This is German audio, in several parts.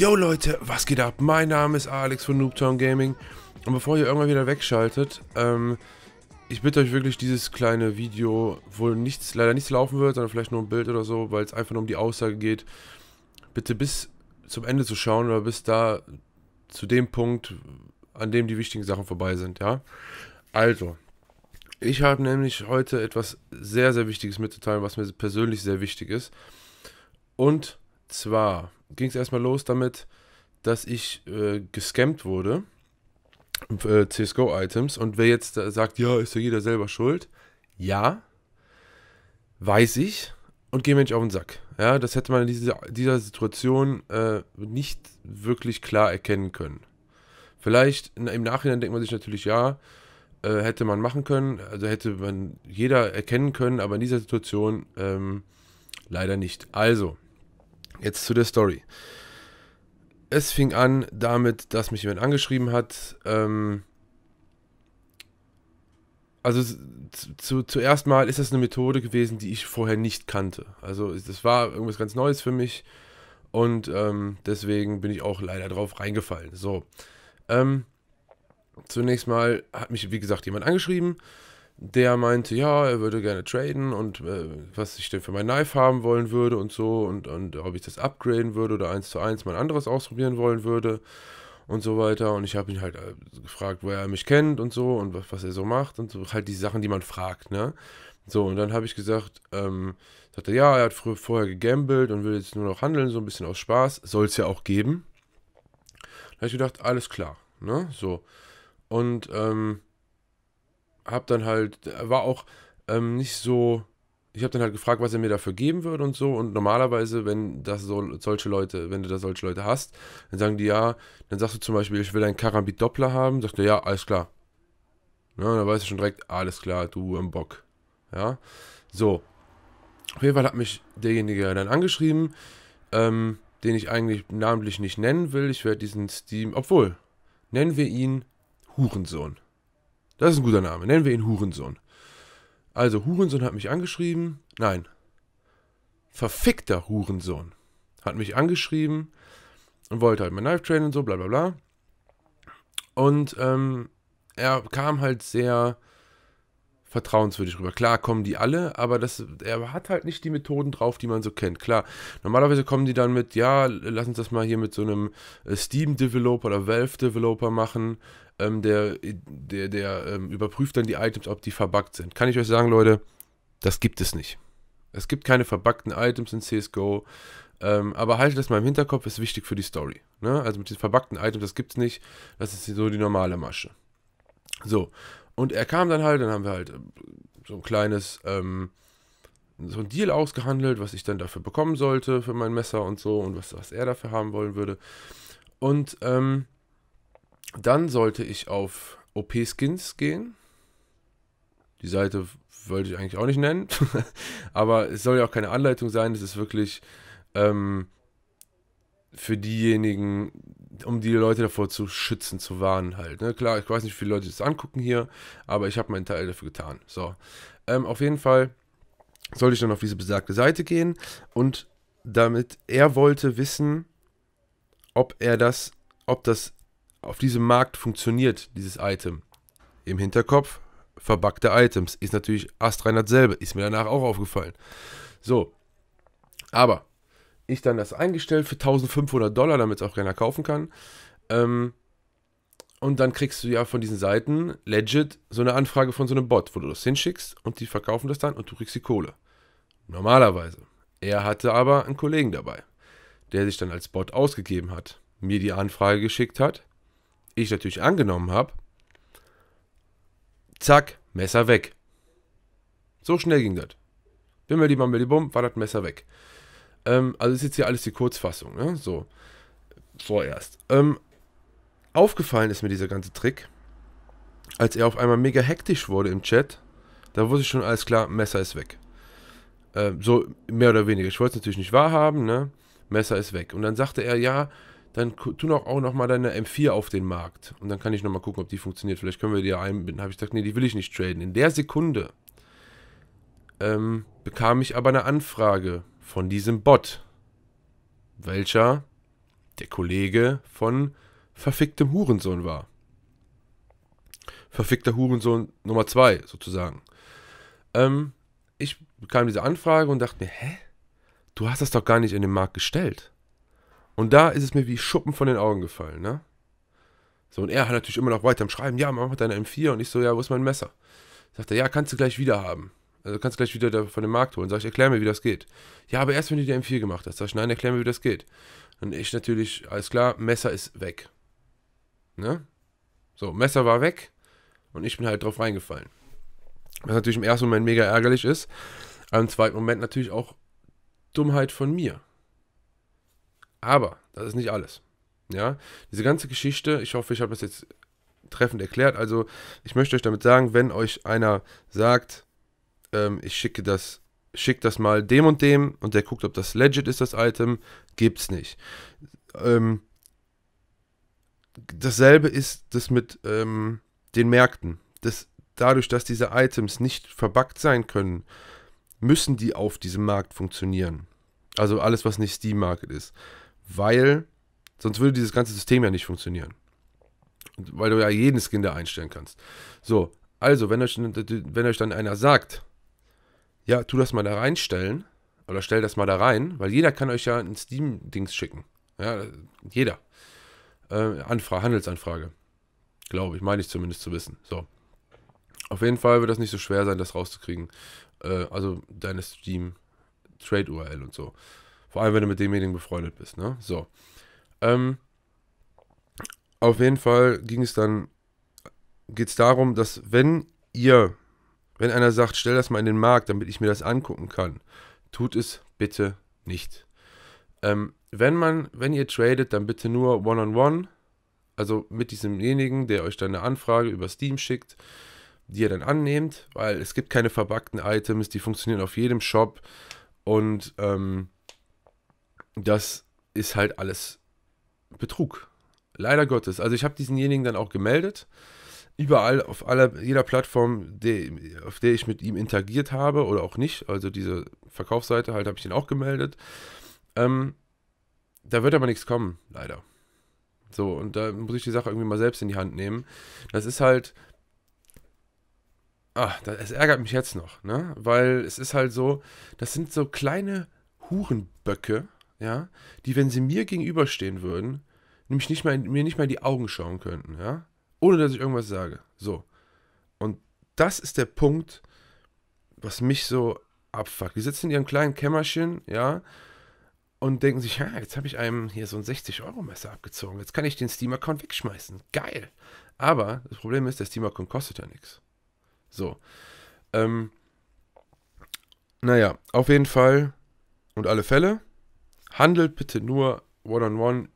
Yo Leute, was geht ab? Mein Name ist Alex von Noobtown Gaming und bevor ihr irgendwann wieder wegschaltet, ähm, ich bitte euch wirklich dieses kleine Video, wo nichts, leider nichts laufen wird, sondern vielleicht nur ein Bild oder so, weil es einfach nur um die Aussage geht, bitte bis zum Ende zu schauen oder bis da zu dem Punkt, an dem die wichtigen Sachen vorbei sind, ja? Also, ich habe nämlich heute etwas sehr, sehr Wichtiges mitzuteilen, was mir persönlich sehr wichtig ist. Und zwar ging es erstmal los damit, dass ich äh, gescammt wurde. Äh, CSGO-Items. Und wer jetzt äh, sagt, ja, ist ja jeder selber schuld. Ja, weiß ich. Und gehen wir nicht auf den Sack. Ja, das hätte man in dieser, dieser Situation äh, nicht wirklich klar erkennen können. Vielleicht im Nachhinein denkt man sich natürlich, ja, äh, hätte man machen können, also hätte man jeder erkennen können, aber in dieser Situation ähm, leider nicht. Also, Jetzt zu der Story. Es fing an damit, dass mich jemand angeschrieben hat. Ähm, also zu, zuerst mal ist das eine Methode gewesen, die ich vorher nicht kannte. Also das war irgendwas ganz Neues für mich und ähm, deswegen bin ich auch leider drauf reingefallen. So, ähm, zunächst mal hat mich, wie gesagt, jemand angeschrieben der meinte, ja, er würde gerne traden und äh, was ich denn für mein Knife haben wollen würde und so und, und ob ich das upgraden würde oder eins zu eins mein anderes ausprobieren wollen würde und so weiter. Und ich habe ihn halt äh, gefragt, wo er mich kennt und so und was, was er so macht und so halt die Sachen, die man fragt, ne? So, und dann habe ich gesagt, ähm, sagte, ja, er hat früher, vorher gegambelt und will jetzt nur noch handeln, so ein bisschen aus Spaß, soll es ja auch geben. Da habe ich gedacht, alles klar, ne? So. Und ähm, habe dann halt, war auch ähm, nicht so, ich habe dann halt gefragt, was er mir dafür geben würde und so. Und normalerweise, wenn das so, solche Leute, wenn du da solche Leute hast, dann sagen die ja, dann sagst du zum Beispiel, ich will einen Karambit Doppler haben, sagst du ja, alles klar. Ja, ne, dann weißt du schon direkt, alles klar, du im Bock. Ja, so. Auf jeden Fall hat mich derjenige dann angeschrieben, ähm, den ich eigentlich namentlich nicht nennen will. Ich werde diesen Steam, obwohl, nennen wir ihn Hurensohn. Das ist ein guter Name. Nennen wir ihn Hurensohn. Also, Hurensohn hat mich angeschrieben. Nein. Verfickter Hurensohn hat mich angeschrieben und wollte halt mein Knife trainen und so, bla bla bla. Und ähm, er kam halt sehr vertrauenswürdig rüber. Klar kommen die alle, aber das, er hat halt nicht die Methoden drauf, die man so kennt. Klar, normalerweise kommen die dann mit, ja, lass uns das mal hier mit so einem äh, Steam-Developer oder Valve-Developer machen. Ähm, der der, der ähm, überprüft dann die Items, ob die verbuggt sind. Kann ich euch sagen, Leute, das gibt es nicht. Es gibt keine verbuggten Items in CSGO. Ähm, aber haltet das mal im Hinterkopf, ist wichtig für die Story. Ne? Also mit den verbuggten Items, das gibt es nicht. Das ist so die normale Masche. So, und er kam dann halt, dann haben wir halt ähm, so ein kleines, ähm, so ein Deal ausgehandelt, was ich dann dafür bekommen sollte, für mein Messer und so und was, was er dafür haben wollen würde. Und ähm, dann sollte ich auf OP-Skins gehen. Die Seite wollte ich eigentlich auch nicht nennen, aber es soll ja auch keine Anleitung sein, es ist wirklich ähm, für diejenigen, um die Leute davor zu schützen, zu warnen halt. Ne? Klar, ich weiß nicht, wie viele Leute das angucken hier, aber ich habe meinen Teil dafür getan. So, ähm, auf jeden Fall sollte ich dann auf diese besagte Seite gehen und damit er wollte wissen, ob er das, ob das auf diesem Markt funktioniert, dieses Item. Im Hinterkopf verbackte Items ist natürlich astrein dasselbe, ist mir danach auch aufgefallen. So, aber ich dann das eingestellt für 1500 Dollar, damit es auch keiner kaufen kann. Ähm, und dann kriegst du ja von diesen Seiten legit so eine Anfrage von so einem Bot, wo du das hinschickst und die verkaufen das dann und du kriegst die Kohle. Normalerweise. Er hatte aber einen Kollegen dabei, der sich dann als Bot ausgegeben hat, mir die Anfrage geschickt hat, ich natürlich angenommen habe. Zack, Messer weg. So schnell ging das. Bimmel die Bumm, war das Messer weg. Ähm, also ist jetzt hier alles die Kurzfassung, ne? So. Vorerst. Ähm, aufgefallen ist mir dieser ganze Trick, als er auf einmal mega hektisch wurde im Chat. Da wusste ich schon, alles klar, Messer ist weg. Ähm, so mehr oder weniger. Ich wollte es natürlich nicht wahrhaben, ne? Messer ist weg. Und dann sagte er, ja, dann tu noch auch nochmal deine M4 auf den Markt. Und dann kann ich nochmal gucken, ob die funktioniert. Vielleicht können wir die ja einbinden. Habe ich gesagt, nee, die will ich nicht traden. In der Sekunde ähm, bekam ich aber eine Anfrage von diesem Bot, welcher der Kollege von verficktem Hurensohn war. Verfickter Hurensohn Nummer 2 sozusagen. Ähm, ich bekam diese Anfrage und dachte mir, hä? Du hast das doch gar nicht in den Markt gestellt. Und da ist es mir wie Schuppen von den Augen gefallen, ne? So, und er hat natürlich immer noch weiter am Schreiben, ja, mach mal deine M4. Und ich so, ja, wo ist mein Messer? Sagt er, ja, kannst du gleich wieder haben also kannst gleich wieder von dem Markt holen. Sag ich, erklär mir, wie das geht. Ja, aber erst, wenn du dir M4 gemacht hast. Sag ich, nein, erklär mir, wie das geht. Und ich natürlich, alles klar, Messer ist weg. Ne? So, Messer war weg und ich bin halt drauf reingefallen. Was natürlich im ersten Moment mega ärgerlich ist, aber im zweiten Moment natürlich auch Dummheit von mir. Aber das ist nicht alles. Ja, diese ganze Geschichte, ich hoffe, ich habe das jetzt treffend erklärt. Also, ich möchte euch damit sagen, wenn euch einer sagt, ähm, ich schicke das, schick das mal dem und dem und der guckt, ob das legit ist, das Item. Gibt's nicht. Ähm, dasselbe ist das mit ähm, den Märkten. Das, dadurch, dass diese Items nicht verbuggt sein können, müssen die auf diesem Markt funktionieren. Also alles, was nicht Steam Market ist. Weil sonst würde dieses ganze System ja nicht funktionieren. Weil du ja jeden Skin da einstellen kannst. So, also, wenn euch, wenn euch dann einer sagt, ja, tu das mal da reinstellen oder stell das mal da rein, weil jeder kann euch ja ein Steam-Dings schicken. Ja, jeder. Äh, Anfrage, Handelsanfrage. Glaube ich, meine ich zumindest zu wissen. So. Auf jeden Fall wird das nicht so schwer sein, das rauszukriegen. Äh, also deine Steam-Trade-URL und so. Vor allem, wenn du mit demjenigen befreundet bist. Ne? So. Ähm, auf jeden Fall ging es dann, geht es darum, dass wenn ihr wenn einer sagt, stell das mal in den Markt, damit ich mir das angucken kann, tut es bitte nicht. Ähm, wenn man, wenn ihr tradet, dann bitte nur one-on-one, -on -one, also mit diesemjenigen, der euch dann eine Anfrage über Steam schickt, die ihr dann annehmt, weil es gibt keine verbackten Items, die funktionieren auf jedem Shop und ähm, das ist halt alles Betrug. Leider Gottes. Also ich habe diesenjenigen dann auch gemeldet überall auf aller, jeder Plattform, de, auf der ich mit ihm interagiert habe oder auch nicht, also diese Verkaufsseite halt, habe ich ihn auch gemeldet. Ähm, da wird aber nichts kommen, leider. So, und da muss ich die Sache irgendwie mal selbst in die Hand nehmen. Das ist halt. Ah, es ärgert mich jetzt noch, ne? Weil es ist halt so, das sind so kleine Hurenböcke, ja, die, wenn sie mir gegenüberstehen würden, nämlich nicht mal, mir nicht mal in die Augen schauen könnten, ja? ohne dass ich irgendwas sage. So. Und das ist der Punkt, was mich so abfuckt. Die sitzen in ihrem kleinen Kämmerchen, ja, und denken sich, ja, jetzt habe ich einem hier so ein 60-Euro-Messer abgezogen. Jetzt kann ich den Steam-Account wegschmeißen. Geil. Aber das Problem ist, der Steam-Account kostet ja nichts. So. Ähm, naja, auf jeden Fall und alle Fälle, handelt bitte nur one-on-one -on -one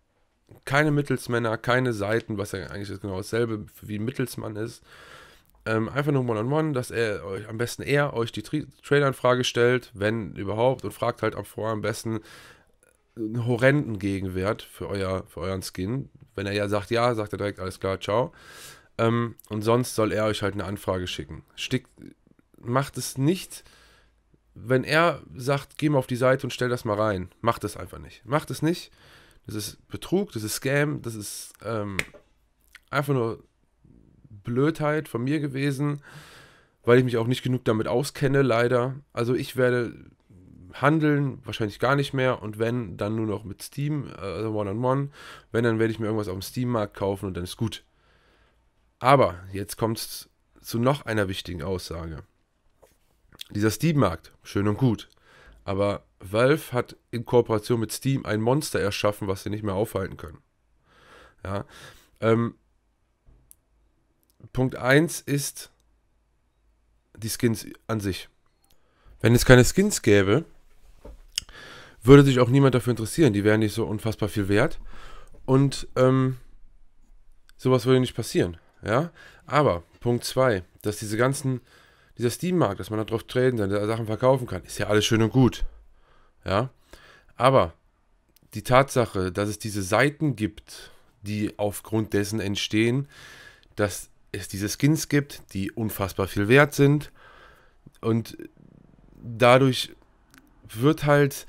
keine Mittelsmänner, keine Seiten, was ja eigentlich genau dasselbe wie ein Mittelsmann ist. Ähm, einfach nur One-on-One, -on -one, dass er euch am besten er euch die Trade-Anfrage stellt, wenn überhaupt, und fragt halt ab vorher am besten einen horrenden Gegenwert für, euer, für euren Skin. Wenn er ja sagt ja, sagt er direkt alles klar, ciao. Ähm, und sonst soll er euch halt eine Anfrage schicken. Stick, macht es nicht, wenn er sagt, geh mal auf die Seite und stell das mal rein. Macht es einfach nicht. Macht es nicht das ist Betrug, das ist Scam, das ist ähm, einfach nur Blödheit von mir gewesen, weil ich mich auch nicht genug damit auskenne, leider. Also ich werde handeln, wahrscheinlich gar nicht mehr und wenn, dann nur noch mit Steam, also One-on-One. -on -one. Wenn, dann werde ich mir irgendwas auf dem Steam-Markt kaufen und dann ist gut. Aber jetzt kommt es zu noch einer wichtigen Aussage. Dieser Steam-Markt, schön und gut, aber Valve hat in Kooperation mit Steam ein Monster erschaffen, was sie nicht mehr aufhalten können. Ja. Ähm, Punkt 1 ist die Skins an sich. Wenn es keine Skins gäbe, würde sich auch niemand dafür interessieren. Die wären nicht so unfassbar viel wert. Und ähm, sowas würde nicht passieren. Ja? Aber Punkt 2, dass diese ganzen, dieser Steam-Markt, dass man da drauf traden, seine Sachen verkaufen kann, ist ja alles schön und gut. Ja? Aber die Tatsache, dass es diese Seiten gibt, die aufgrund dessen entstehen, dass es diese Skins gibt, die unfassbar viel wert sind und dadurch wird halt,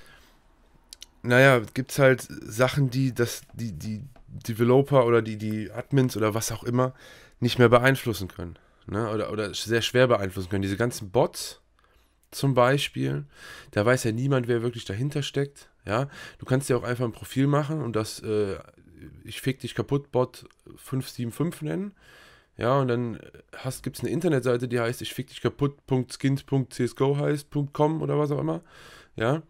naja, gibt es halt Sachen, die das, die, die Developer oder die, die Admins oder was auch immer nicht mehr beeinflussen können. Ne? Oder, oder sehr schwer beeinflussen können. Diese ganzen Bots, zum Beispiel. Da weiß ja niemand, wer wirklich dahinter steckt. Ja, du kannst ja auch einfach ein Profil machen und das äh, Ich fick dich kaputt Bot 575 nennen. Ja, und dann gibt es eine Internetseite, die heißt ich fick dich kaputt.skint.csgo heißt, .com oder was auch immer. Ja.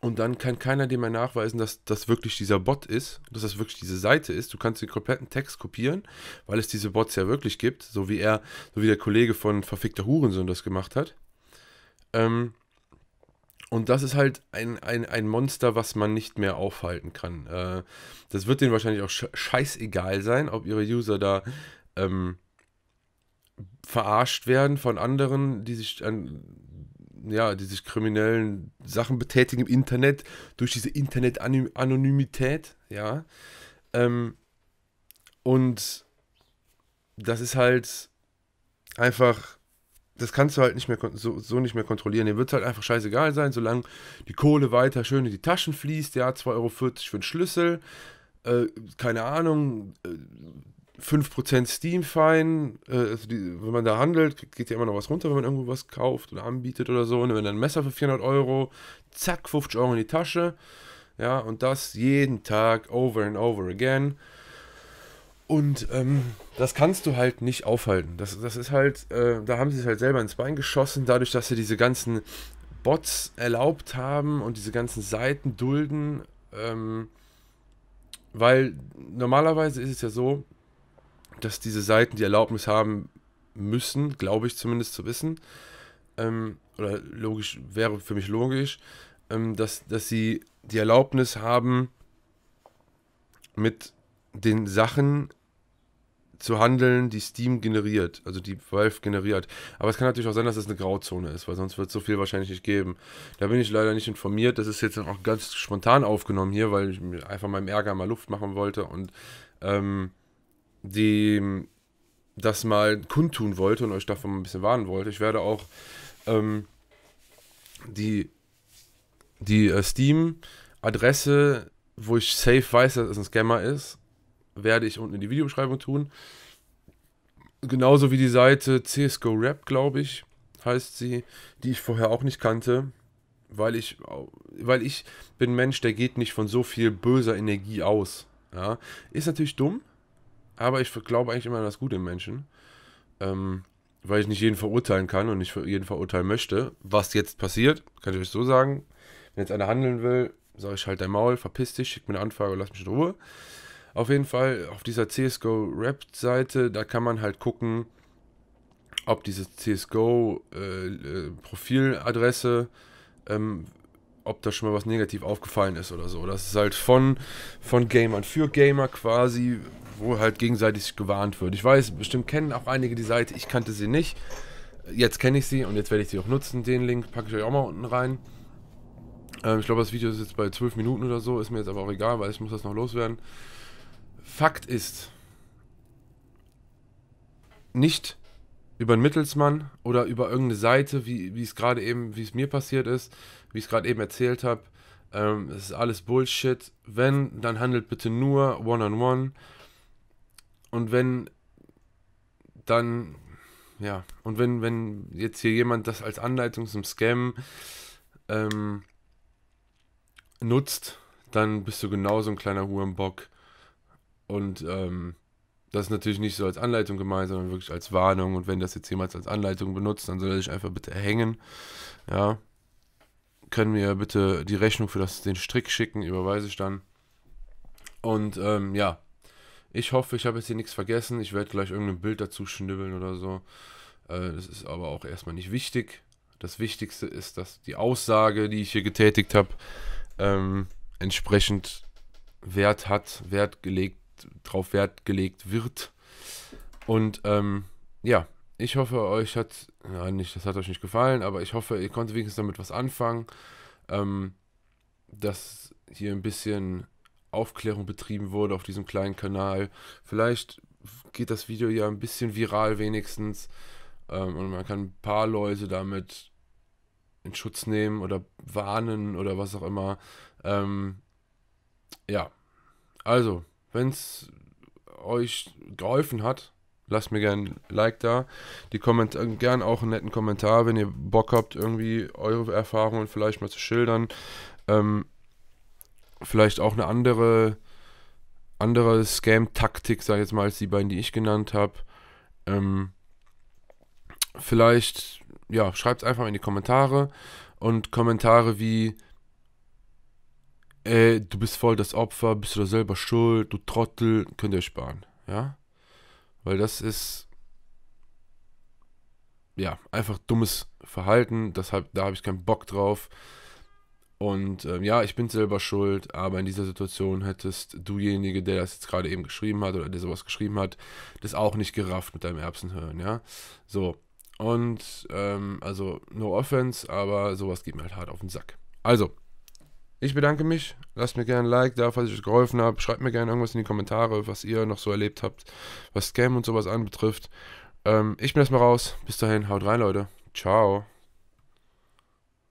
Und dann kann keiner dir mehr nachweisen, dass das wirklich dieser Bot ist, dass das wirklich diese Seite ist. Du kannst den kompletten Text kopieren, weil es diese Bots ja wirklich gibt, so wie er, so wie der Kollege von Verfickter Hurensohn das gemacht hat. Ähm, und das ist halt ein, ein, ein Monster, was man nicht mehr aufhalten kann. Äh, das wird denen wahrscheinlich auch scheißegal sein, ob ihre User da ähm, verarscht werden von anderen, die sich an, ja, die sich kriminellen Sachen betätigen im Internet, durch diese Internet-Anonymität, ja. Ähm, und das ist halt einfach das kannst du halt nicht mehr so, so nicht mehr kontrollieren. Dem wird es halt einfach scheißegal sein, solange die Kohle weiter schön in die Taschen fließt. Ja, 2,40 Euro für den Schlüssel, äh, keine Ahnung, äh, 5% Steam-Fine. Äh, also wenn man da handelt, geht ja immer noch was runter, wenn man irgendwo was kauft oder anbietet oder so. Und ne? wenn dann ein Messer für 400 Euro, zack, 50 Euro in die Tasche. Ja, und das jeden Tag, over and over again. Und ähm, das kannst du halt nicht aufhalten. Das, das ist halt, äh, da haben sie es halt selber ins Bein geschossen, dadurch, dass sie diese ganzen Bots erlaubt haben und diese ganzen Seiten dulden. Ähm, weil normalerweise ist es ja so, dass diese Seiten die Erlaubnis haben müssen, glaube ich zumindest zu wissen. Ähm, oder logisch, wäre für mich logisch, ähm, dass, dass sie die Erlaubnis haben, mit den Sachen zu handeln, die Steam generiert, also die Valve generiert. Aber es kann natürlich auch sein, dass es eine Grauzone ist, weil sonst wird es so viel wahrscheinlich nicht geben. Da bin ich leider nicht informiert. Das ist jetzt auch ganz spontan aufgenommen hier, weil ich einfach meinem Ärger mal Luft machen wollte und ähm, die, das mal kundtun wollte und euch davon ein bisschen warnen wollte. Ich werde auch ähm, die, die äh, Steam-Adresse, wo ich safe weiß, dass es ein Scammer ist, werde ich unten in die Videobeschreibung tun. Genauso wie die Seite CSGO Rap, glaube ich, heißt sie, die ich vorher auch nicht kannte, weil ich, weil ich bin Mensch, der geht nicht von so viel böser Energie aus. Ja? Ist natürlich dumm, aber ich glaube eigentlich immer an das Gute im Menschen. Ähm, weil ich nicht jeden verurteilen kann und nicht jeden verurteilen möchte. Was jetzt passiert, kann ich euch so sagen. Wenn jetzt einer handeln will, sage ich halt dein Maul, verpiss dich, schick mir eine Anfrage und lass mich in Ruhe. Auf jeden Fall auf dieser CSGO-Rap-Seite, da kann man halt gucken, ob diese CSGO-Profiladresse, äh, äh ähm, ob da schon mal was negativ aufgefallen ist oder so. Das ist halt von, von Gamern für Gamer quasi, wo halt gegenseitig gewarnt wird. Ich weiß, bestimmt kennen auch einige die Seite, ich kannte sie nicht. Jetzt kenne ich sie und jetzt werde ich sie auch nutzen. Den Link packe ich euch auch mal unten rein. Ähm, ich glaube, das Video ist jetzt bei 12 Minuten oder so, ist mir jetzt aber auch egal, weil ich muss das noch loswerden. Fakt ist, nicht über einen Mittelsmann oder über irgendeine Seite, wie, wie es gerade eben, wie es mir passiert ist, wie ich es gerade eben erzählt habe. Ähm, es ähm, ist alles Bullshit. Wenn, dann handelt bitte nur One-on-One. -on -one. Und wenn, dann, ja, und wenn, wenn jetzt hier jemand das als Anleitung zum Scam ähm, nutzt, dann bist du genauso ein kleiner Hurenbock und ähm, das ist natürlich nicht so als Anleitung gemeint, sondern wirklich als Warnung. Und wenn das jetzt jemals als Anleitung benutzt, dann soll er sich einfach bitte hängen. Ja. Können mir bitte die Rechnung für das, den Strick schicken, überweise ich dann. Und ähm, ja, ich hoffe, ich habe jetzt hier nichts vergessen. Ich werde gleich irgendein Bild dazu schnibbeln oder so. Äh, das ist aber auch erstmal nicht wichtig. Das Wichtigste ist, dass die Aussage, die ich hier getätigt habe, ähm, entsprechend Wert hat, Wert gelegt drauf Wert gelegt wird. Und ähm, ja, ich hoffe, euch hat, ja, nicht, das hat euch nicht gefallen, aber ich hoffe, ihr konntet wenigstens damit was anfangen, ähm, dass hier ein bisschen Aufklärung betrieben wurde auf diesem kleinen Kanal. Vielleicht geht das Video ja ein bisschen viral wenigstens ähm, und man kann ein paar Leute damit in Schutz nehmen oder warnen oder was auch immer. Ähm, ja, also wenn es euch geholfen hat, lasst mir gerne ein Like da. Die Komment äh, gern auch einen netten Kommentar, wenn ihr Bock habt, irgendwie eure Erfahrungen vielleicht mal zu schildern. Ähm, vielleicht auch eine andere, andere Scam-Taktik, sag ich jetzt mal, als die beiden, die ich genannt habe. Ähm, vielleicht, ja, schreibt es einfach in die Kommentare und Kommentare wie ey, du bist voll das Opfer, bist du da selber schuld, du Trottel, könnt ihr euch sparen, ja? Weil das ist, ja, einfach dummes Verhalten, deshalb, da habe ich keinen Bock drauf. Und ähm, ja, ich bin selber schuld, aber in dieser Situation hättest dujenige, der das jetzt gerade eben geschrieben hat oder der sowas geschrieben hat, das auch nicht gerafft mit deinem Erbsenhören, ja? So. Und, ähm, also, no offense, aber sowas geht mir halt hart auf den Sack. Also, ich bedanke mich. Lasst mir gerne ein Like da, falls ich euch geholfen habe. Schreibt mir gerne irgendwas in die Kommentare, was ihr noch so erlebt habt, was Scam und sowas anbetrifft. Ähm, ich bin erstmal raus. Bis dahin, haut rein, Leute. Ciao.